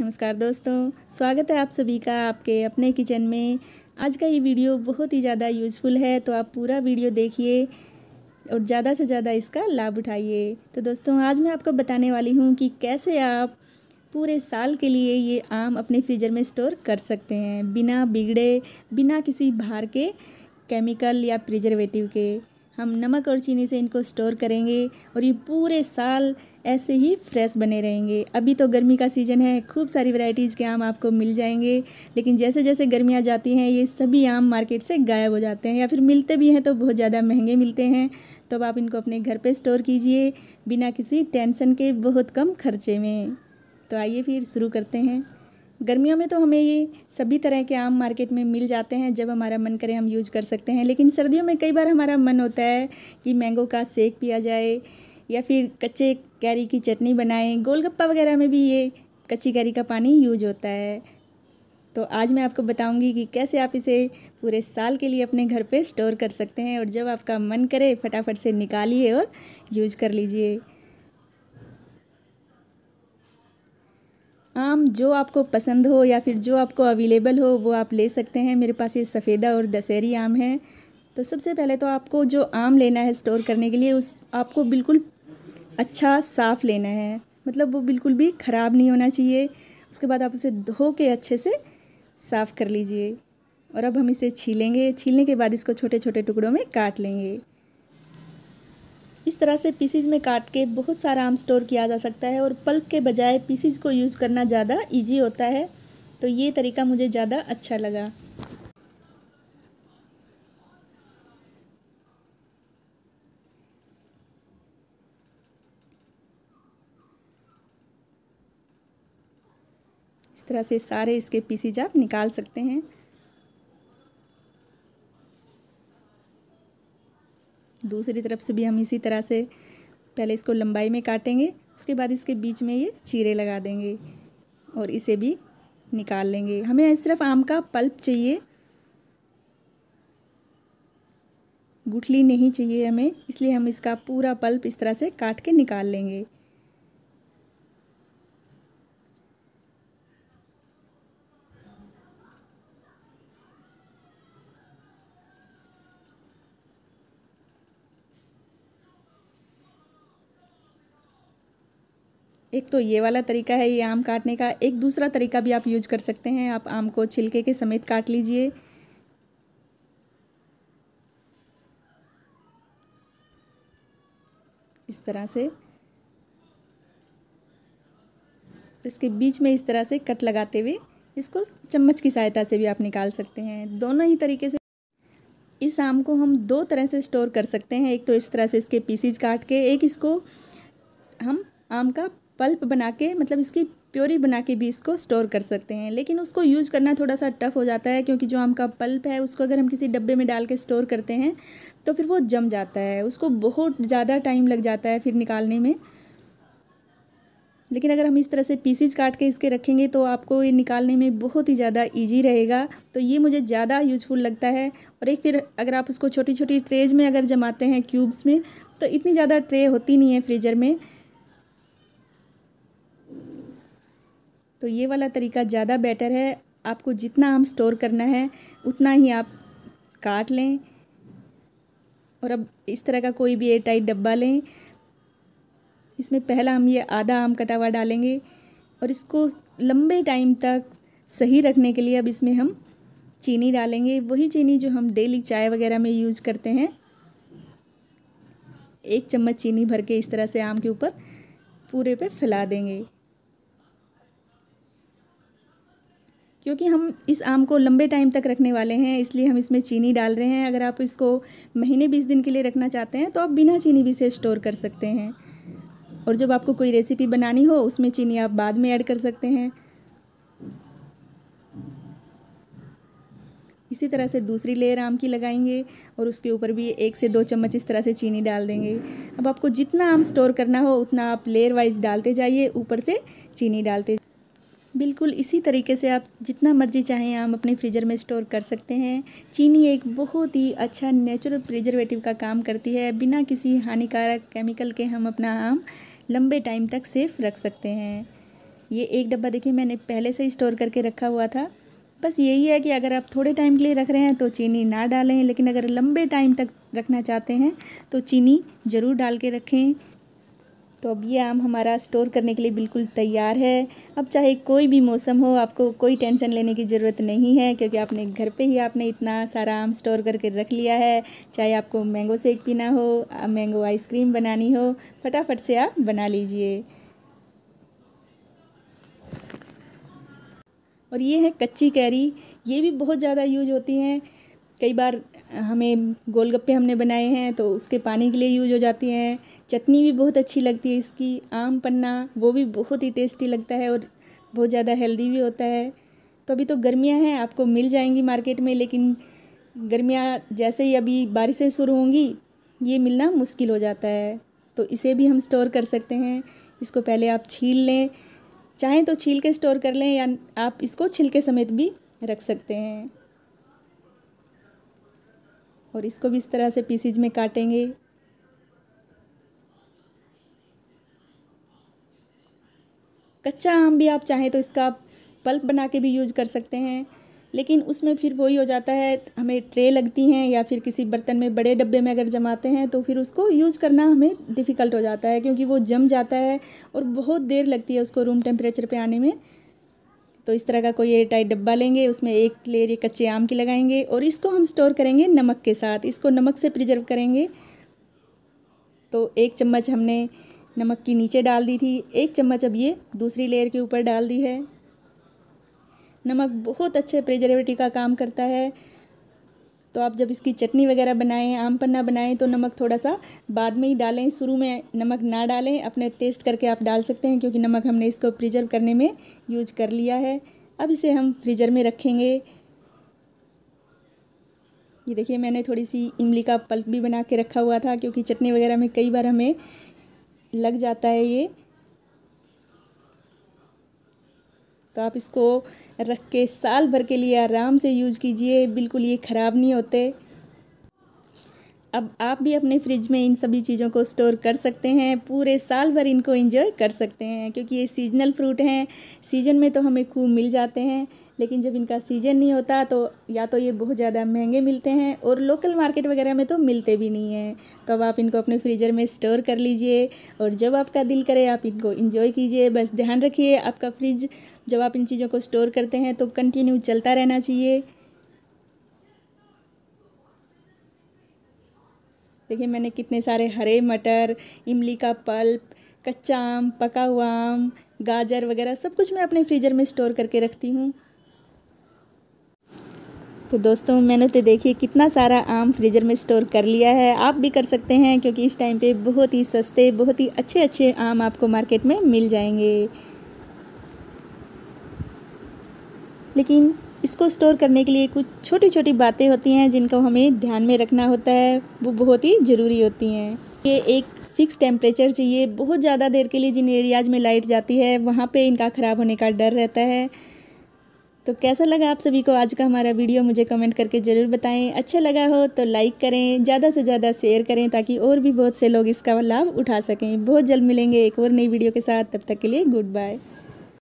नमस्कार दोस्तों स्वागत है आप सभी का आपके अपने किचन में आज का ये वीडियो बहुत ही ज़्यादा यूज़फुल है तो आप पूरा वीडियो देखिए और ज़्यादा से ज़्यादा इसका लाभ उठाइए तो दोस्तों आज मैं आपको बताने वाली हूँ कि कैसे आप पूरे साल के लिए ये आम अपने फ्रीजर में स्टोर कर सकते हैं बिना बिगड़े बिना किसी भार के केमिकल या प्रिजर्वेटिव के हम नमक और चीनी से इनको स्टोर करेंगे और ये पूरे साल ऐसे ही फ्रेश बने रहेंगे अभी तो गर्मी का सीज़न है खूब सारी वैरायटीज़ के आम आपको मिल जाएंगे लेकिन जैसे जैसे गर्मियाँ जाती हैं ये सभी आम मार्केट से गायब हो जाते हैं या फिर मिलते भी हैं तो बहुत ज़्यादा महंगे मिलते हैं तो आप इनको अपने घर पर स्टोर कीजिए बिना किसी टेंशन के बहुत कम खर्चे में तो आइए फिर शुरू करते हैं गर्मियों में तो हमें ये सभी तरह के आम मार्केट में मिल जाते हैं जब हमारा मन करे हम यूज कर सकते हैं लेकिन सर्दियों में कई बार हमारा मन होता है कि मैंगो का सेक पिया जाए या फिर कच्चे कैरी की चटनी बनाएं गोलगप्पा वगैरह में भी ये कच्ची कैरी का पानी यूज होता है तो आज मैं आपको बताऊंगी कि कैसे आप इसे पूरे साल के लिए अपने घर पे स्टोर कर सकते हैं और जब आपका मन करे फटाफट से निकालिए और यूज कर लीजिए आम जो आपको पसंद हो या फिर जो आपको अवेलेबल हो वो आप ले सकते हैं मेरे पास ये सफ़ेदा और दशहरी आम है तो सबसे पहले तो आपको जो आम लेना है स्टोर करने के लिए उस आपको बिल्कुल अच्छा साफ़ लेना है मतलब वो बिल्कुल भी ख़राब नहीं होना चाहिए उसके बाद आप उसे धो के अच्छे से साफ़ कर लीजिए और अब हम इसे छीलेंगे छीलने के बाद इसको छोटे छोटे टुकड़ों में काट लेंगे इस तरह से पीसीज में काट के बहुत सारा आम स्टोर किया जा सकता है और पल्प के बजाय पीसीज को यूज़ करना ज़्यादा ईजी होता है तो ये तरीका मुझे ज़्यादा अच्छा लगा इस तरह से सारे इसके पीसीज आप निकाल सकते हैं दूसरी तरफ से भी हम इसी तरह से पहले इसको लंबाई में काटेंगे उसके बाद इसके बीच में ये चीरे लगा देंगे और इसे भी निकाल लेंगे हमें सिर्फ आम का पल्प चाहिए गुठली नहीं चाहिए हमें इसलिए हम इसका पूरा पल्प इस तरह से काट के निकाल लेंगे एक तो ये वाला तरीका है ये आम काटने का एक दूसरा तरीका भी आप यूज कर सकते हैं आप आम को छिलके के समेत काट लीजिए इस तरह से इसके बीच में इस तरह से कट लगाते हुए इसको चम्मच की सहायता से भी आप निकाल सकते हैं दोनों ही तरीके से इस आम को हम दो तरह से स्टोर कर सकते हैं एक तो इस तरह से इसके पीसीज काट के एक इसको हम आम का पल्प बना के मतलब इसकी प्योरी बना के भी इसको स्टोर कर सकते हैं लेकिन उसको यूज करना थोड़ा सा टफ़ हो जाता है क्योंकि जो आम का पल्प है उसको अगर हम किसी डब्बे में डाल के स्टोर करते हैं तो फिर वो जम जाता है उसको बहुत ज़्यादा टाइम लग जाता है फिर निकालने में लेकिन अगर हम इस तरह से पीसीज काट के इसके रखेंगे तो आपको ये निकालने में बहुत ही ज़्यादा इजी रहेगा तो ये मुझे ज़्यादा यूजफुल लगता है और एक फिर अगर आप उसको छोटी छोटी ट्रेज में अगर जमाते हैं क्यूब्स में तो इतनी ज़्यादा ट्रे होती नहीं है फ्रीजर में तो ये वाला तरीका ज़्यादा बेटर है आपको जितना आम स्टोर करना है उतना ही आप काट लें और अब इस तरह का कोई भी एयर टाइट डब्बा लें इसमें पहला हम ये आधा आम कटा हुआ डालेंगे और इसको लंबे टाइम तक सही रखने के लिए अब इसमें हम चीनी डालेंगे वही चीनी जो हम डेली चाय वगैरह में यूज करते हैं एक चम्मच चीनी भर के इस तरह से आम के ऊपर पूरे पे फैला देंगे क्योंकि हम इस आम को लंबे टाइम तक रखने वाले हैं इसलिए हम इसमें चीनी डाल रहे हैं अगर आप इसको महीने बीस दिन के लिए रखना चाहते हैं तो आप बिना चीनी भी इसे स्टोर कर सकते हैं और जब आपको कोई रेसिपी बनानी हो उसमें चीनी आप बाद में ऐड कर सकते हैं इसी तरह से दूसरी लेयर आम की लगाएंगे और उसके ऊपर भी एक से दो चम्मच इस तरह से चीनी डाल देंगे अब आपको जितना आम स्टोर करना हो उतना आप लेयर वाइज डालते जाइए ऊपर से चीनी डालते बिल्कुल इसी तरीके से आप जितना मर्जी चाहें आम अपने फ्रीजर में स्टोर कर सकते हैं चीनी एक बहुत ही अच्छा नेचुरल प्रिजर्वेटिव का काम करती है बिना किसी हानिकारक केमिकल के हम अपना आम लंबे टाइम तक सेफ़ रख सकते हैं ये एक डब्बा देखिए मैंने पहले से ही स्टोर करके रखा हुआ था बस यही है कि अगर आप थोड़े टाइम के लिए रख रहे हैं तो चीनी ना डालें लेकिन अगर लंबे टाइम तक रखना चाहते हैं तो चीनी ज़रूर डाल के रखें तो अब ये आम हमारा स्टोर करने के लिए बिल्कुल तैयार है अब चाहे कोई भी मौसम हो आपको कोई टेंशन लेने की ज़रूरत नहीं है क्योंकि आपने घर पे ही आपने इतना सारा आम स्टोर करके रख लिया है चाहे आपको मैंगो सेक पीना हो मैंगो आइसक्रीम बनानी हो फटाफट से आप बना लीजिए और ये है कच्ची कैरी ये भी बहुत ज़्यादा यूज होती हैं कई बार हमें गोलगप्पे हमने बनाए हैं तो उसके पानी के लिए यूज हो जाती हैं चटनी भी बहुत अच्छी लगती है इसकी आम पन्ना वो भी बहुत ही टेस्टी लगता है और बहुत ज़्यादा हेल्दी भी होता है तो अभी तो गर्मियाँ हैं आपको मिल जाएंगी मार्केट में लेकिन गर्मियाँ जैसे ही अभी बारिशें शुरू होंगी ये मिलना मुश्किल हो जाता है तो इसे भी हम स्टोर कर सकते हैं इसको पहले आप छील लें चाहें तो छील के स्टोर कर लें या आप इसको छिलके समेत भी रख सकते हैं और इसको भी इस तरह से पीसीज में काटेंगे कच्चा आम भी आप चाहें तो इसका पल्प बना के भी यूज कर सकते हैं लेकिन उसमें फिर वही हो जाता है हमें ट्रे लगती हैं या फिर किसी बर्तन में बड़े डब्बे में अगर जमाते हैं तो फिर उसको यूज़ करना हमें डिफ़िकल्ट हो जाता है क्योंकि वो जम जाता है और बहुत देर लगती है उसको रूम टेम्परेचर पे आने में तो इस तरह का कोई एयर टाइट डब्बा लेंगे उसमें एक लेयर ये कच्चे आम की लगाएंगे और इसको हम स्टोर करेंगे नमक के साथ इसको नमक से प्रिजर्व करेंगे तो एक चम्मच हमने नमक की नीचे डाल दी थी एक चम्मच अब ये दूसरी लेयर के ऊपर डाल दी है नमक बहुत अच्छे प्रिजर्वेटिव का काम करता है तो आप जब इसकी चटनी वगैरह बनाएं आम पन्ना बनाएं तो नमक थोड़ा सा बाद में ही डालें शुरू में नमक ना डालें अपने टेस्ट करके आप डाल सकते हैं क्योंकि नमक हमने इसको प्रिजर्व करने में यूज कर लिया है अब इसे हम फ्रीजर में रखेंगे ये देखिए मैंने थोड़ी सी इमली का पल्प भी बना के रखा हुआ था क्योंकि चटनी वगैरह में कई बार हमें लग जाता है ये तो आप इसको रख के साल भर के लिए आराम से यूज कीजिए बिल्कुल ये ख़राब नहीं होते अब आप भी अपने फ्रिज में इन सभी चीज़ों को स्टोर कर सकते हैं पूरे साल भर इनको एंजॉय कर सकते हैं क्योंकि ये सीजनल फ्रूट हैं सीजन में तो हमें खूब मिल जाते हैं लेकिन जब इनका सीजन नहीं होता तो या तो ये बहुत ज़्यादा महंगे मिलते हैं और लोकल मार्केट वगैरह में तो मिलते भी नहीं हैं तो अब आप इनको अपने फ्रीजर में स्टोर कर लीजिए और जब आपका दिल करे आप इनको इन्जॉय कीजिए बस ध्यान रखिए आपका फ्रिज जब आप इन चीज़ों को स्टोर करते हैं तो कंटिन्यू चलता रहना चाहिए देखिए मैंने कितने सारे हरे मटर इमली का पल्प कच्चा आम पका हुआ आम गाजर वगैरह सब कुछ मैं अपने फ्रीजर में स्टोर करके रखती हूँ तो दोस्तों मैंने तो देखिए कितना सारा आम फ्रीजर में स्टोर कर लिया है आप भी कर सकते हैं क्योंकि इस टाइम पे बहुत ही सस्ते बहुत ही अच्छे अच्छे आम आपको मार्केट में मिल जाएंगे लेकिन इसको स्टोर करने के लिए कुछ छोटी छोटी बातें होती हैं जिनको हमें ध्यान में रखना होता है वो बहुत ही ज़रूरी होती हैं ये एक फिक्स टेम्परेचर चाहिए बहुत ज़्यादा देर के लिए जिन एरियाज़ में लाइट जाती है वहाँ पे इनका ख़राब होने का डर रहता है तो कैसा लगा आप सभी को आज का हमारा वीडियो मुझे कमेंट करके ज़रूर बताएं अच्छा लगा हो तो लाइक करें ज़्यादा से ज़्यादा शेयर करें ताकि और भी बहुत से लोग इसका लाभ उठा सकें बहुत जल्द मिलेंगे एक और नई वीडियो के साथ तब तक के लिए गुड बाय